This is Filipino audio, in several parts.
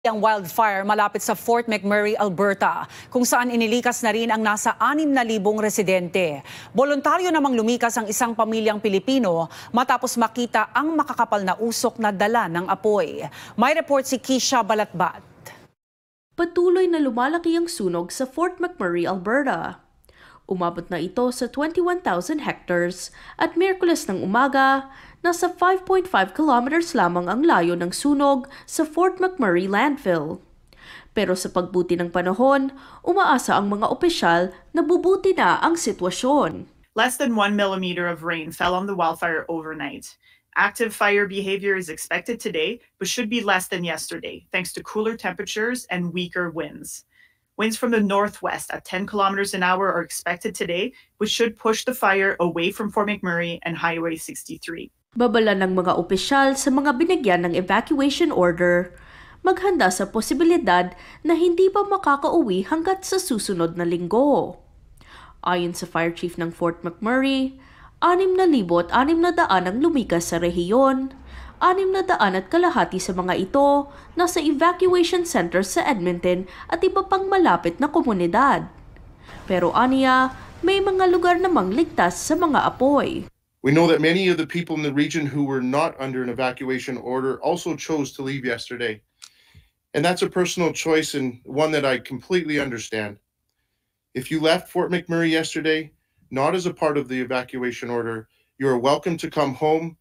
ang wildfire malapit sa Fort McMurray, Alberta, kung saan inilikas na rin ang nasa 6,000 residente. Voluntaryo namang lumikas ang isang pamilyang Pilipino matapos makita ang makakapal na usok na dala ng apoy. May report si Kisha Balatbat. Patuloy na lumalaki ang sunog sa Fort McMurray, Alberta. Umabot na ito sa 21,000 hectares at Merkules ng umaga, nasa 5.5 kilometers lamang ang layo ng sunog sa Fort McMurray landfill. Pero sa pagbuti ng panahon, umaasa ang mga opisyal na bubuti na ang sitwasyon. Less than 1 millimeter of rain fell on the wildfire overnight. Active fire behavior is expected today, but should be less than yesterday, thanks to cooler temperatures and weaker winds. Winds from the northwest at 10 kilometers an hour are expected today, which should push the fire away from Fort McMurray and Highway 63. Babala ng mga opisyal sa mga binigyan ng evacuation order maghanda sa posibilidad na hindi pa makakauwi hanggat sa susunod na linggo. Ayon sa Fire Chief ng Fort McMurray, 6,600 ang lumikas sa rehiyon anim na daan at kalahati sa mga ito nasa evacuation center sa Edmonton at iba pang malapit na komunidad. Pero aniya, may mga lugar namang ligtas sa mga apoy. We know that many of the people in the region who were not under an evacuation order also chose to leave yesterday. And that's a personal choice and one that I completely understand. If you left Fort McMurray yesterday, not as a part of the evacuation order, you are welcome to come home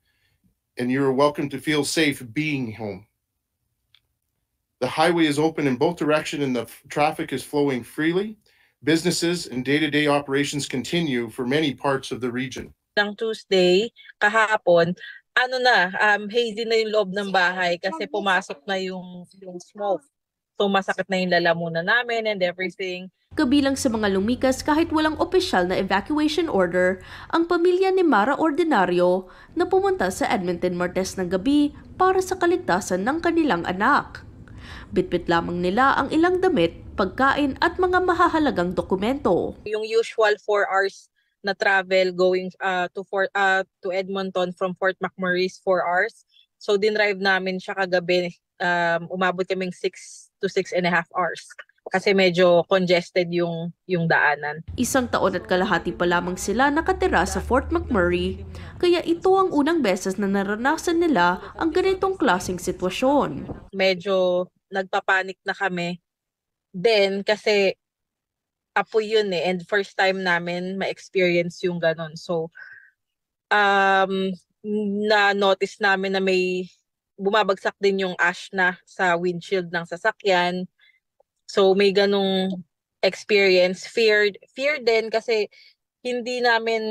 and you are welcome to feel safe being home. The highway is open in both directions and the traffic is flowing freely. Businesses and day-to-day -day operations continue for many parts of the region. On Tuesday, kahapon, ano na, um, hazy na yung loob ng bahay kasi pumasok na yung, yung smoke. So masakit na yung lalamunan namin and everything. Kabilang sa mga lumikas kahit walang opisyal na evacuation order, ang pamilya ni Mara Ordinario na pumunta sa Edmonton Martes ng gabi para sa kaligtasan ng kanilang anak. Bitbit lamang nila ang ilang damit, pagkain at mga mahahalagang dokumento. Yung usual 4 hours na travel going uh, to Fort uh, to Edmonton from Fort McMurray 4 hours. So dinrive namin siya kagabi. Um, umabot kaming 6 to 6 and a half hours kasi medyo congested yung, yung daanan. Isang taon at kalahati pa lamang sila nakatira sa Fort McMurray, kaya ito ang unang beses na naranasan nila ang ganitong klasing sitwasyon. Medyo nagpapanik na kami. Then, kasi apoy yun eh, and first time namin ma-experience yung ganun. So, um, na-notice namin na may bumabagsak din yung ash na sa windshield ng sasakyan So may ganong experience. Fear, fear din kasi hindi namin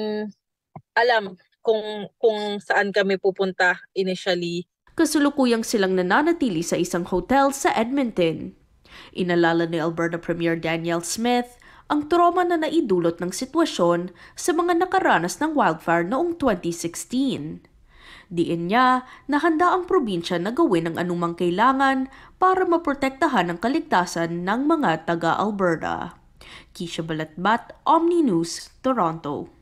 alam kung kung saan kami pupunta initially. Kasulukuyang silang nananatili sa isang hotel sa Edmonton. Inalala ni Alberta Premier Daniel Smith ang trauma na naidulot ng sitwasyon sa mga nakaranas ng wildfire noong 2016. Diin niya na handa ang probinsya na gawin ang anumang kailangan para maprotektahan ang kaligtasan ng mga taga-Alberta. Kisha Balatbat, Omni News, Toronto.